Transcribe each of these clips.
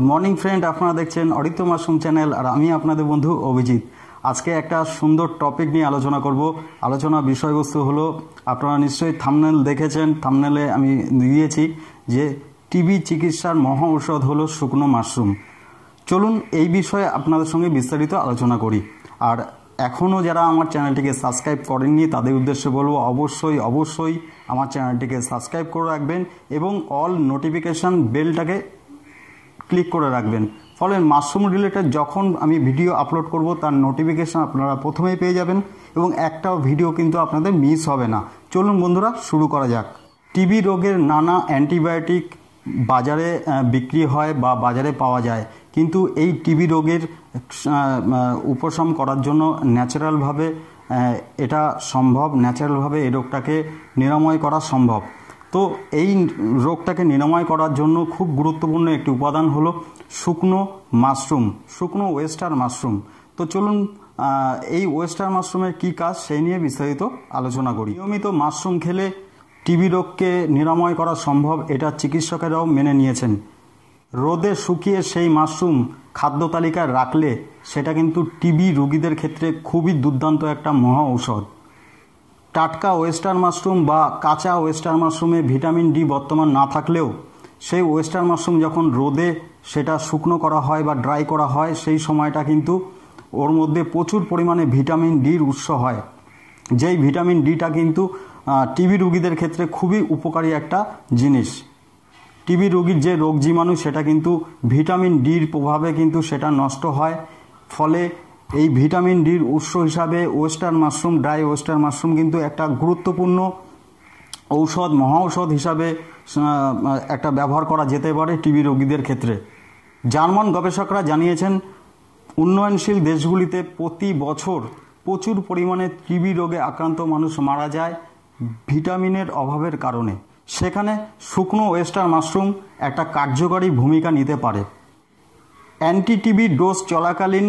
good morning friend আপনারা দেখছেন অরিত্য Masum channel আর আমি আপনাদের বন্ধু অভিজিৎ আজকে একটা সুন্দর টপিক নিয়ে আলোচনা করব আলোচনা বিষয়বস্তু হলো আপনারা নিশ্চয়ই থামনেল দেখেছেন থামনেলে আমি দিয়েছি যে টিবি চিকিৎসার মহা ঔষধ হলো শুকনো মাশরুম চলুন এই বিষয়ে আপনাদের সঙ্গে বিস্তারিত আলোচনা করি আর এখনও যারা আমার চ্যানেলটিকে সাবস্ক্রাইব করেননি তাদের উদ্দেশ্যে বলবো অবশ্যই অবশ্যই আমার চ্যানেলটিকে সাবস্ক্রাইব করে রাখবেন এবং অল নোটিফিকেশান বেলটাকে ক্লিক করে রাখবেন ফলে মাশরুম রিলেটেড যখন আমি ভিডিও আপলোড করব তার নোটিফিকেশান আপনারা প্রথমেই পেয়ে যাবেন এবং একটাও ভিডিও কিন্তু আপনাদের মিস হবে না চলুন বন্ধুরা শুরু করা যাক টিবি রোগের নানা অ্যান্টিবায়োটিক বাজারে বিক্রি হয় বা বাজারে পাওয়া যায় কিন্তু এই টিবি রোগের উপশম করার জন্য ন্যাচারালভাবে এটা সম্ভব ন্যাচারালভাবে এই রোগটাকে নিরাময় করা সম্ভব তো এই রোগটাকে নিরাময় করার জন্য খুব গুরুত্বপূর্ণ একটি উপাদান হলো শুকনো মাশরুম শুকনো ওয়েস্টার মাশরুম তো চলুন এই ওয়েস্টার মাশরুমের কী কাজ সেই নিয়ে বিস্তারিত আলোচনা করি নিয়মিত মাশরুম খেলে টিবি রোগকে নিরাময় করা সম্ভব এটা চিকিৎসকেরাও মেনে নিয়েছেন রোদে শুকিয়ে সেই মাশরুম খাদ্য তালিকায় রাখলে সেটা কিন্তু টিবি রুগীদের ক্ষেত্রে খুবই দুর্দান্ত একটা মহা ঔষধ টাটকা ওয়েস্টার্ন মাশরুম বা কাঁচা ওয়েস্টার্ন মাশরুমে ভিটামিন ডি বর্তমান না থাকলেও সেই ওয়েস্টার্ন মাশরুম যখন রোদে সেটা শুকনো করা হয় বা ড্রাই করা হয় সেই সময়টা কিন্তু ওর মধ্যে প্রচুর পরিমাণে ভিটামিন ডির উৎস হয় যেই ভিটামিন ডিটা কিন্তু টিবি রুগীদের ক্ষেত্রে খুবই উপকারী একটা জিনিস টিবি রুগীর যে রোগ জীবাণু সেটা কিন্তু ভিটামিন ডির প্রভাবে কিন্তু সেটা নষ্ট হয় ফলে এই ভিটামিন ডির উৎস হিসাবে western mushroom dry western mushroom কিন্তু একটা গুরুত্বপূর্ণ ঔষধ মহাঔষধ হিসাবে একটা ব্যবহার করা যেতে পারে টিবি রোগীদের ক্ষেত্রে জার্মান গবেষকরা জানিয়েছেন উন্নয়নশীল দেশগুলিতে প্রতি বছর প্রচুর পরিমাণে টিবি রোগে আক্রান্ত মানুষ মারা যায় ভিটামিনের অভাবের কারণে সেখানে শুকনো ওয়েস্টার মাশরুম একটা কার্যকরী ভূমিকা নিতে পারে অ্যান্টি টিবি ডোজ চলাকালীন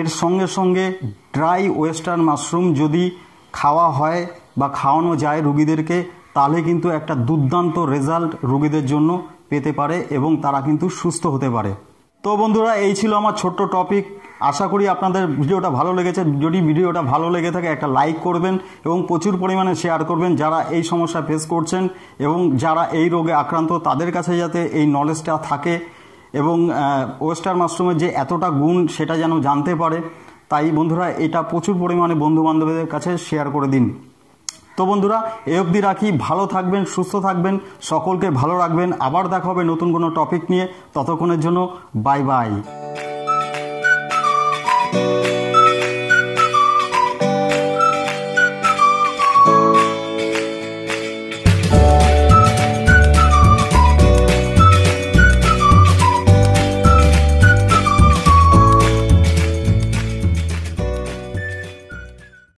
এর সঙ্গে সঙ্গে ড্রাই ওয়েস্টার্ন মাশরুম যদি খাওয়া হয় বা খাওয়ানো যায় রুগীদেরকে তাহলে কিন্তু একটা দুর্দান্ত রেজাল্ট রুগীদের জন্য পেতে পারে এবং তারা কিন্তু সুস্থ হতে পারে তো বন্ধুরা এই ছিল আমার ছোট্ট টপিক আশা করি আপনাদের ভিডিওটা ভালো লেগেছে যদি ভিডিওটা ভালো লেগে থাকে একটা লাইক করবেন এবং প্রচুর পরিমাণে শেয়ার করবেন যারা এই সমস্যা ফেস করছেন এবং যারা এই রোগে আক্রান্ত তাদের কাছে যাতে এই নলেজটা থাকে এবং ওয়েস্টার মাশরুমের যে এতটা গুণ সেটা যেন জানতে পারে তাই বন্ধুরা এটা প্রচুর পরিমাণে বন্ধুবান্ধবদের কাছে শেয়ার করে দিন তো বন্ধুরা এ অবধি রাখি ভালো থাকবেন সুস্থ থাকবেন সকলকে ভালো রাখবেন আবার দেখা হবে নতুন কোনো টপিক নিয়ে ততক্ষণের জন্য বাই বাই